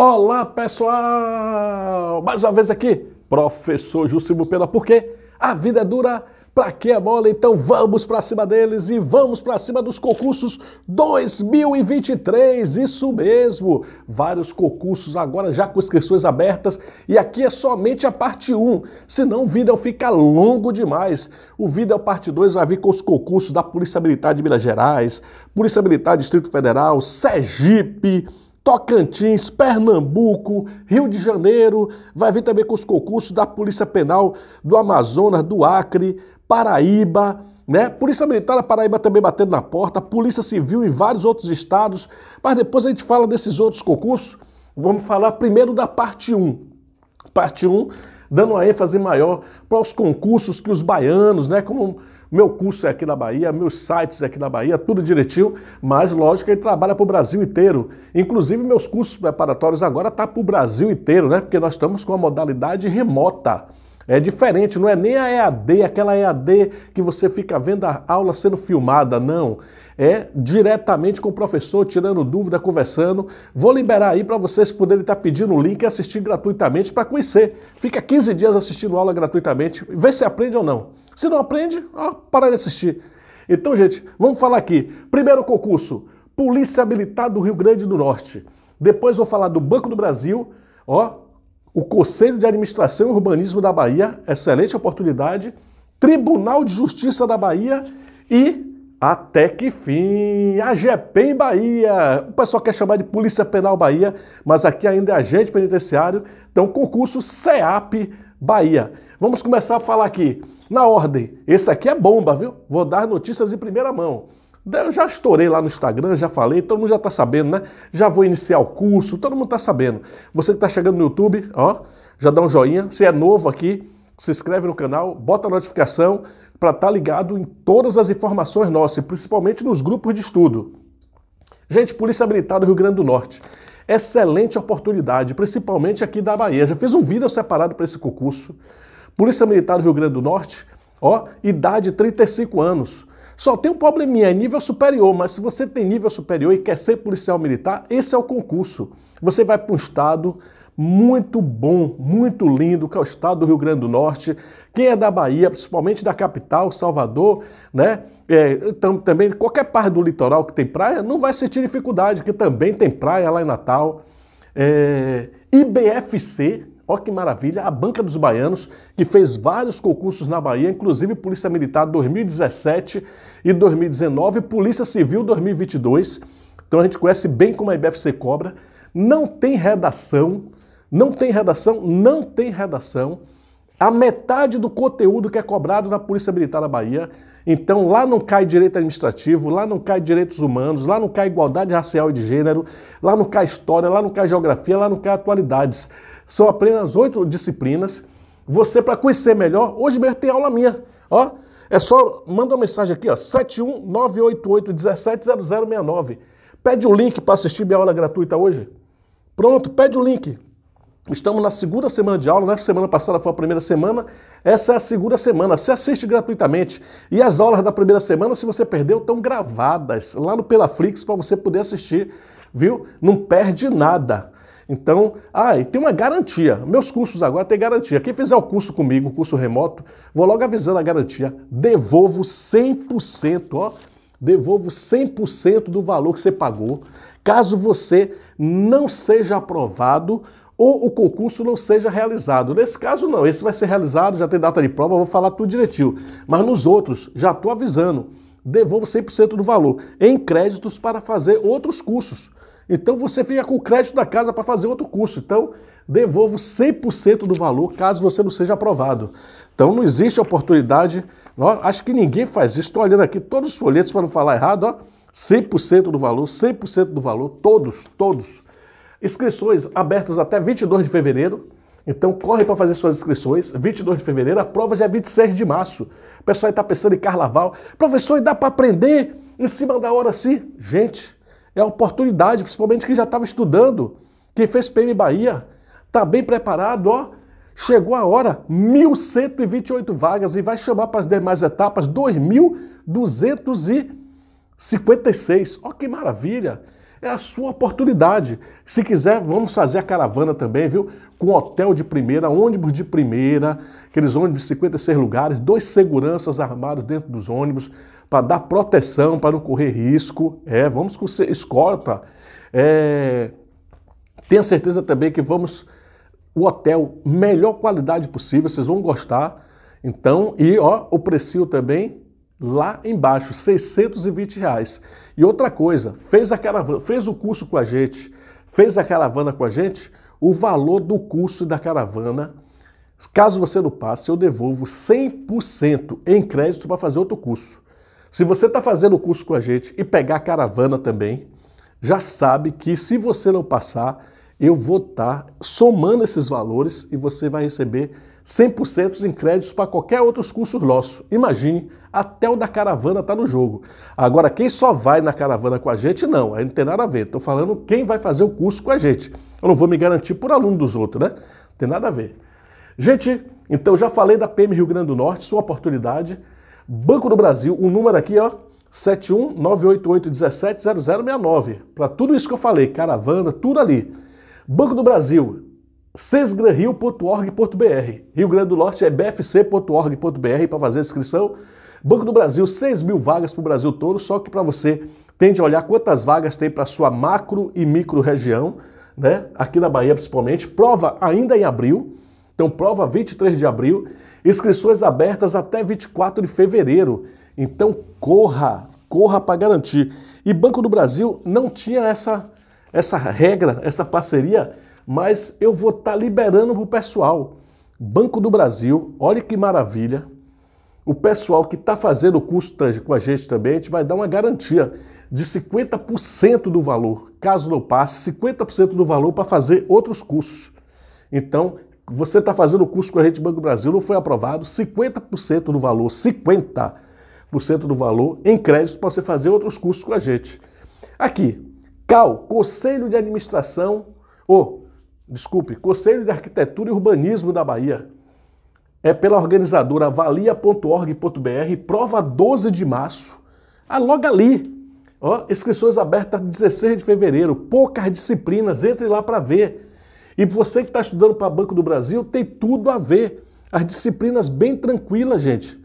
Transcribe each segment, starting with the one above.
Olá pessoal! Mais uma vez aqui, professor Jussimo Pena, porque a vida é dura, pra que é mole? Então vamos pra cima deles e vamos pra cima dos concursos 2023, isso mesmo! Vários concursos agora já com inscrições abertas e aqui é somente a parte 1, senão o vídeo fica longo demais. O vídeo é parte 2 vai vir com os concursos da Polícia Militar de Minas Gerais, Polícia Militar Distrito Federal, Sergipe, Tocantins, Pernambuco, Rio de Janeiro, vai vir também com os concursos da Polícia Penal do Amazonas, do Acre, Paraíba, né? Polícia Militar da Paraíba também batendo na porta, Polícia Civil em vários outros estados, mas depois a gente fala desses outros concursos. Vamos falar primeiro da parte 1. Parte 1 dando uma ênfase maior para os concursos que os baianos, né, como meu curso é aqui na Bahia, meus sites é aqui na Bahia, tudo direitinho, mas lógico ele trabalha para o Brasil inteiro. Inclusive, meus cursos preparatórios agora tá para o Brasil inteiro, né? Porque nós estamos com a modalidade remota. É diferente, não é nem a EAD, aquela EAD que você fica vendo a aula sendo filmada, não é diretamente com o professor, tirando dúvida, conversando. Vou liberar aí para vocês poderem estar tá pedindo o link e assistir gratuitamente para conhecer. Fica 15 dias assistindo aula gratuitamente, vê se aprende ou não. Se não aprende, ó, para de assistir. Então, gente, vamos falar aqui. Primeiro concurso, Polícia Militar do Rio Grande do Norte. Depois vou falar do Banco do Brasil, ó, o Conselho de Administração e Urbanismo da Bahia, excelente oportunidade, Tribunal de Justiça da Bahia e até que fim! A GPEM Bahia! O pessoal quer chamar de Polícia Penal Bahia, mas aqui ainda é agente penitenciário. Então, concurso CEAP Bahia. Vamos começar a falar aqui. Na ordem, esse aqui é bomba, viu? Vou dar notícias em primeira mão. Eu já estourei lá no Instagram, já falei, todo mundo já está sabendo, né? Já vou iniciar o curso, todo mundo está sabendo. Você que está chegando no YouTube, ó, já dá um joinha. Se é novo aqui, se inscreve no canal, bota a notificação, para estar tá ligado em todas as informações nossas, principalmente nos grupos de estudo. Gente, Polícia Militar do Rio Grande do Norte, excelente oportunidade, principalmente aqui da Bahia. Já fiz um vídeo separado para esse concurso. Polícia Militar do Rio Grande do Norte, ó, idade 35 anos. Só tem um probleminha, é nível superior, mas se você tem nível superior e quer ser policial militar, esse é o concurso. Você vai para um estado, muito bom, muito lindo, que é o estado do Rio Grande do Norte. Quem é da Bahia, principalmente da capital, Salvador, né? É, tam, também qualquer parte do litoral que tem praia, não vai sentir dificuldade, que também tem praia lá em Natal. É, IBFC, ó que maravilha, a Banca dos Baianos, que fez vários concursos na Bahia, inclusive Polícia Militar 2017 e 2019, Polícia Civil 2022. Então a gente conhece bem como a IBFC cobra. Não tem redação, não tem redação? Não tem redação. A metade do conteúdo que é cobrado na Polícia Militar da Bahia. Então, lá não cai direito administrativo, lá não cai direitos humanos, lá não cai igualdade racial e de gênero, lá não cai história, lá não cai geografia, lá não cai atualidades. São apenas oito disciplinas. Você, para conhecer melhor, hoje mesmo tem aula minha. Ó, é só, manda uma mensagem aqui, ó, 71988170069. Pede o link para assistir minha aula gratuita hoje. Pronto, pede o link. Estamos na segunda semana de aula, né? Semana passada foi a primeira semana, essa é a segunda semana. Você assiste gratuitamente. E as aulas da primeira semana, se você perdeu, estão gravadas lá no Pelaflix para você poder assistir, viu? Não perde nada. Então, ah, e tem uma garantia. Meus cursos agora têm garantia. Quem fizer o curso comigo, o curso remoto, vou logo avisando a garantia. Devolvo 100%, ó. Devolvo 100% do valor que você pagou. Caso você não seja aprovado ou o concurso não seja realizado. Nesse caso, não. Esse vai ser realizado, já tem data de prova, vou falar tudo direitinho. Mas nos outros, já estou avisando, devolvo 100% do valor em créditos para fazer outros cursos. Então você fica com o crédito da casa para fazer outro curso. Então, devolvo 100% do valor caso você não seja aprovado. Então não existe oportunidade. Ó, acho que ninguém faz isso. Estou olhando aqui todos os folhetos para não falar errado. Ó, 100% do valor, 100% do valor, todos, todos. Inscrições abertas até 22 de fevereiro. Então corre para fazer suas inscrições, 22 de fevereiro, a prova já é 26 de março. O pessoal está pensando em carnaval. Professor, e dá para aprender em cima da hora sim? Gente, é oportunidade, principalmente quem já estava estudando, quem fez PM Bahia, está bem preparado, ó. Chegou a hora, 1.128 vagas e vai chamar para as demais etapas 2.256. Ó que maravilha! É a sua oportunidade. Se quiser, vamos fazer a caravana também, viu? Com hotel de primeira, ônibus de primeira, aqueles ônibus de 56 lugares, dois seguranças armados dentro dos ônibus para dar proteção, para não correr risco. É, vamos com escolta. É, tenha certeza também que vamos o hotel melhor qualidade possível, vocês vão gostar. Então, e ó, o precinho também lá embaixo, 620 reais. E outra coisa, fez a caravana, fez o curso com a gente, fez a caravana com a gente, o valor do curso da caravana, caso você não passe, eu devolvo 100% em crédito para fazer outro curso. Se você está fazendo o curso com a gente e pegar a caravana também, já sabe que se você não passar, eu vou estar tá somando esses valores e você vai receber 100% em créditos para qualquer outros cursos nossos. Imagine, até o da caravana está no jogo. Agora, quem só vai na caravana com a gente, não, aí não tem nada a ver. Estou falando quem vai fazer o curso com a gente. Eu não vou me garantir por aluno dos outros, né? Não tem nada a ver. Gente, então já falei da PM Rio Grande do Norte, sua oportunidade. Banco do Brasil, o um número aqui, ó, 71988170069. Para tudo isso que eu falei, caravana, tudo ali. Banco do Brasil, sesgranrio.org.br. Rio Grande do Norte é bfc.org.br para fazer a inscrição. Banco do Brasil, 6 mil vagas para o Brasil todo, só que para você tem de olhar quantas vagas tem para sua macro e micro região, né? Aqui na Bahia principalmente. Prova ainda em abril. Então, prova 23 de abril, inscrições abertas até 24 de fevereiro. Então, corra, corra para garantir. E Banco do Brasil não tinha essa, essa regra, essa parceria mas eu vou estar tá liberando para o pessoal. Banco do Brasil, olha que maravilha. O pessoal que está fazendo o curso com a gente também, a gente vai dar uma garantia de 50% do valor. Caso não passe, 50% do valor para fazer outros cursos. Então, você está fazendo o curso com a Rede Banco do Brasil, não foi aprovado, 50% do valor, 50% do valor em crédito para você fazer outros cursos com a gente. Aqui, CAL, Conselho de Administração, ou desculpe, Conselho de Arquitetura e Urbanismo da Bahia. É pela organizadora valia.org.br, prova 12 de março. Ah, logo ali. Ó, inscrições abertas 16 de fevereiro, poucas disciplinas, entre lá para ver. E você que está estudando para Banco do Brasil, tem tudo a ver. As disciplinas bem tranquilas, gente.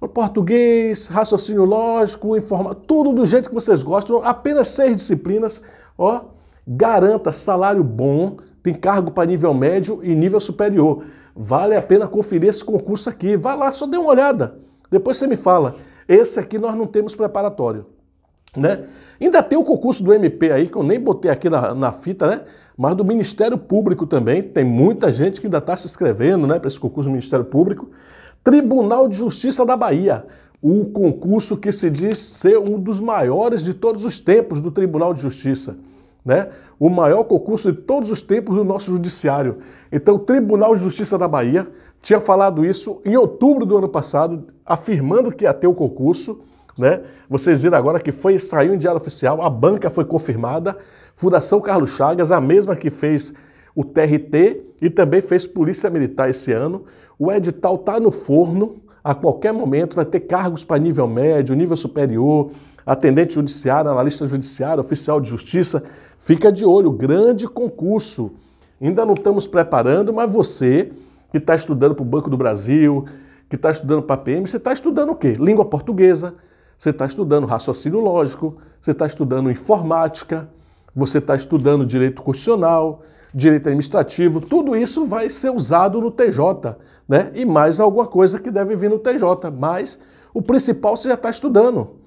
O português, raciocínio lógico, informa, tudo do jeito que vocês gostam, apenas seis disciplinas, ó, garanta salário bom, tem cargo para nível médio e nível superior. Vale a pena conferir esse concurso aqui. Vai lá, só dê uma olhada. Depois você me fala. Esse aqui nós não temos preparatório. Né? Ainda tem o concurso do MP aí, que eu nem botei aqui na, na fita, né? mas do Ministério Público também. Tem muita gente que ainda está se inscrevendo né, para esse concurso do Ministério Público. Tribunal de Justiça da Bahia, o concurso que se diz ser um dos maiores de todos os tempos do Tribunal de Justiça né? o maior concurso de todos os tempos do nosso judiciário. Então, o Tribunal de Justiça da Bahia tinha falado isso em outubro do ano passado, afirmando que ia ter o concurso. Né? Vocês viram agora que foi saiu em diário oficial, a banca foi confirmada, Fundação Carlos Chagas, a mesma que fez o TRT e também fez Polícia Militar esse ano. O edital está no forno, a qualquer momento vai ter cargos para nível médio, nível superior, atendente judiciário, analista judiciário, oficial de justiça, fica de olho, grande concurso. Ainda não estamos preparando, mas você que está estudando para o Banco do Brasil, que está estudando para a PM, você está estudando o quê? Língua portuguesa, você está estudando raciocínio lógico, você está estudando informática, você está estudando direito constitucional, direito administrativo, tudo isso vai ser usado no TJ, né? E mais alguma coisa que deve vir no TJ, mas o principal você já está estudando.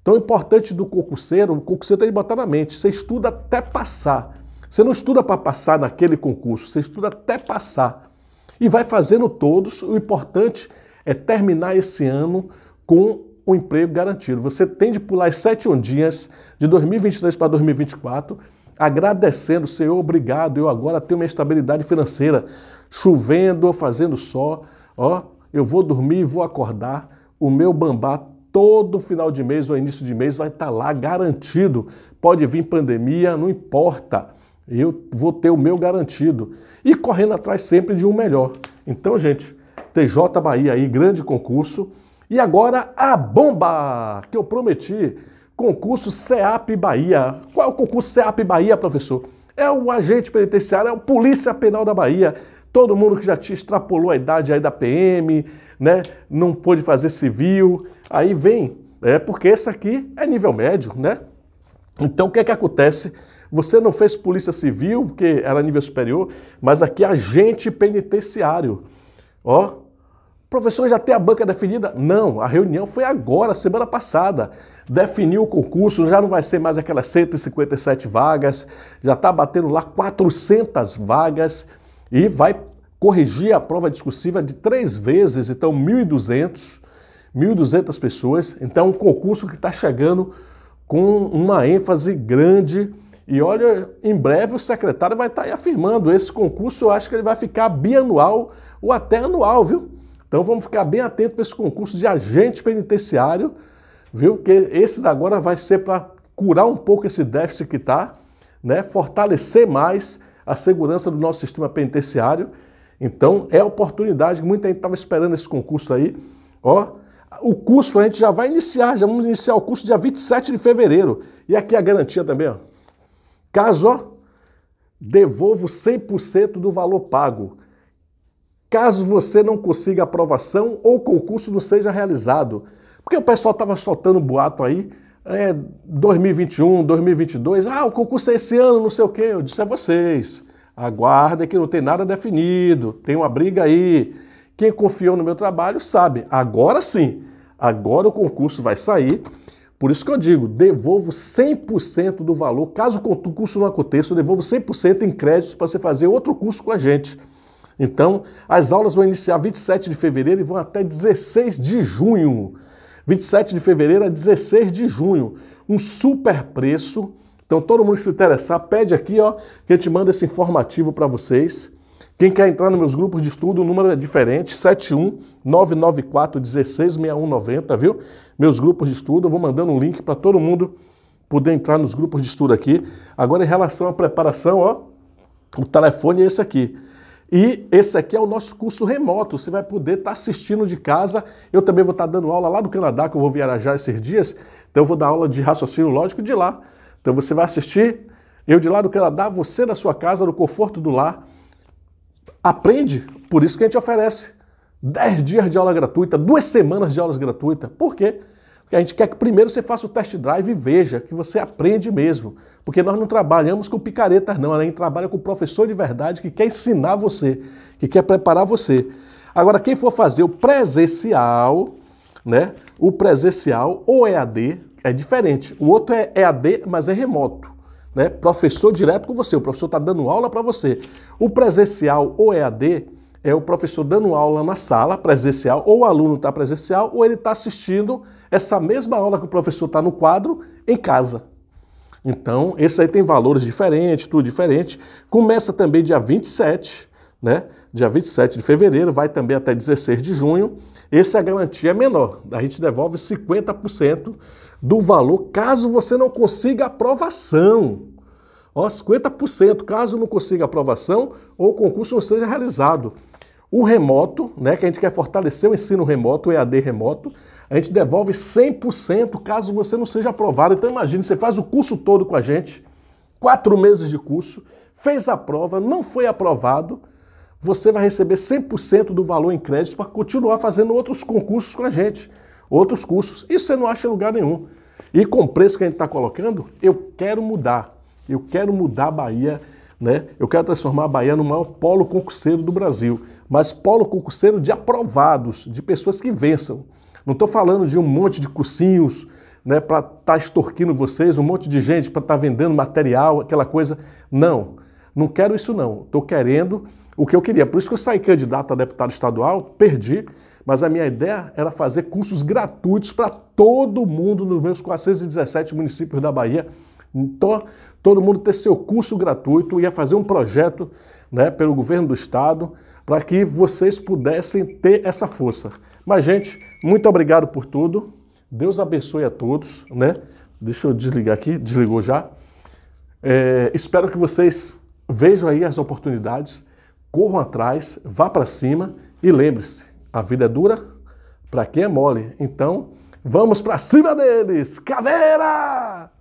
Então, o importante do concurseiro, o concurseiro tem que botar na mente, você estuda até passar. Você não estuda para passar naquele concurso, você estuda até passar. E vai fazendo todos, o importante é terminar esse ano com o um emprego garantido. Você tem de pular as sete ondinhas de 2023 para 2024, agradecendo, Senhor, obrigado, eu agora tenho minha estabilidade financeira, chovendo ou fazendo sol, ó, eu vou dormir e vou acordar, o meu bambá todo final de mês ou início de mês vai estar tá lá garantido. Pode vir pandemia, não importa. Eu vou ter o meu garantido. E correndo atrás sempre de um melhor. Então, gente, TJ Bahia aí, grande concurso. E agora a bomba que eu prometi. Concurso CEAP Bahia. Qual é o concurso CEAP Bahia, professor? É o agente penitenciário, é o Polícia Penal da Bahia todo mundo que já te extrapolou a idade aí da PM, né, não pôde fazer civil, aí vem, é porque esse aqui é nível médio, né? Então o que é que acontece? Você não fez polícia civil, porque era nível superior, mas aqui é agente penitenciário. Ó, professor já tem a banca definida? Não, a reunião foi agora, semana passada. Definiu o concurso, já não vai ser mais aquelas 157 vagas, já está batendo lá 400 vagas e vai corrigir a prova discursiva de três vezes, então 1.200, 1.200 pessoas. Então, um concurso que está chegando com uma ênfase grande. E olha, em breve o secretário vai estar tá afirmando: esse concurso eu acho que ele vai ficar bianual ou até anual, viu? Então vamos ficar bem atento para esse concurso de agente penitenciário, viu? Que esse agora vai ser para curar um pouco esse déficit que está, né? Fortalecer mais a segurança do nosso sistema penitenciário. Então, é oportunidade, muita gente estava esperando esse concurso aí. Ó, o curso a gente já vai iniciar, já vamos iniciar o curso dia 27 de fevereiro. E aqui a garantia também, ó. Caso, ó, devolvo 100% do valor pago. Caso você não consiga aprovação ou o concurso não seja realizado. Porque o pessoal estava soltando boato aí é, 2021, 2022, ah, o concurso é esse ano, não sei o quê. Eu disse a é vocês, aguardem que não tem nada definido, tem uma briga aí. Quem confiou no meu trabalho sabe, agora sim, agora o concurso vai sair. Por isso que eu digo, devolvo 100% do valor. Caso o concurso não aconteça, eu devolvo 100% em créditos para você fazer outro curso com a gente. Então, as aulas vão iniciar 27 de fevereiro e vão até 16 de junho. 27 de fevereiro a 16 de junho. Um super preço. Então, todo mundo que se interessar, pede aqui, ó, que eu te mando esse informativo para vocês. Quem quer entrar nos meus grupos de estudo, o número é diferente, 71 994 viu? Meus grupos de estudo, eu vou mandando um link para todo mundo poder entrar nos grupos de estudo aqui. Agora, em relação à preparação, ó, o telefone é esse aqui, e esse aqui é o nosso curso remoto. Você vai poder estar tá assistindo de casa. Eu também vou estar tá dando aula lá do Canadá, que eu vou viajar esses dias. Então eu vou dar aula de raciocínio lógico de lá. Então você vai assistir, eu de lá do Canadá, você da sua casa, no conforto do lar. Aprende, por isso que a gente oferece 10 dias de aula gratuita, duas semanas de aulas gratuitas. Por quê? Porque a gente quer que primeiro você faça o test drive e veja, que você aprende mesmo. Porque nós não trabalhamos com picaretas, não. A gente trabalha com o professor de verdade que quer ensinar você, que quer preparar você. Agora, quem for fazer o presencial, né? O presencial ou EAD é diferente. O outro é EAD, mas é remoto. Né? Professor direto com você, o professor está dando aula para você. O presencial ou EAD é o professor dando aula na sala presencial, ou o aluno está presencial, ou ele está assistindo essa mesma aula que o professor está no quadro em casa. Então, esse aí tem valores diferentes, tudo diferente. Começa também dia 27, né? Dia 27 de fevereiro, vai também até 16 de junho. Esse a garantia é menor, a gente devolve 50% do valor caso você não consiga aprovação. Ó, 50% caso não consiga aprovação ou o concurso não seja realizado. O remoto, né, que a gente quer fortalecer o ensino remoto, o EAD remoto, a gente devolve 100% caso você não seja aprovado. Então imagine, você faz o curso todo com a gente, quatro meses de curso, fez a prova, não foi aprovado, você vai receber 100% do valor em crédito para continuar fazendo outros concursos com a gente, outros cursos. Isso você não acha em lugar nenhum. E com o preço que a gente está colocando, eu quero mudar. Eu quero mudar a Bahia, né? Eu quero transformar a Bahia no maior polo concurseiro do Brasil mas polo concurseiro de aprovados, de pessoas que vençam. Não estou falando de um monte de cursinhos né, para estar tá extorquindo vocês, um monte de gente para estar tá vendendo material, aquela coisa. Não, não quero isso não. Estou querendo o que eu queria. Por isso que eu saí candidato a deputado estadual, perdi, mas a minha ideia era fazer cursos gratuitos para todo mundo nos meus 417 municípios da Bahia. Então, todo mundo ter seu curso gratuito, ia fazer um projeto né, pelo governo do estado, para que vocês pudessem ter essa força. Mas, gente, muito obrigado por tudo. Deus abençoe a todos, né? Deixa eu desligar aqui, desligou já. É, espero que vocês vejam aí as oportunidades, corram atrás, vá para cima e lembre-se, a vida é dura para quem é mole. Então, vamos para cima deles! Caveira!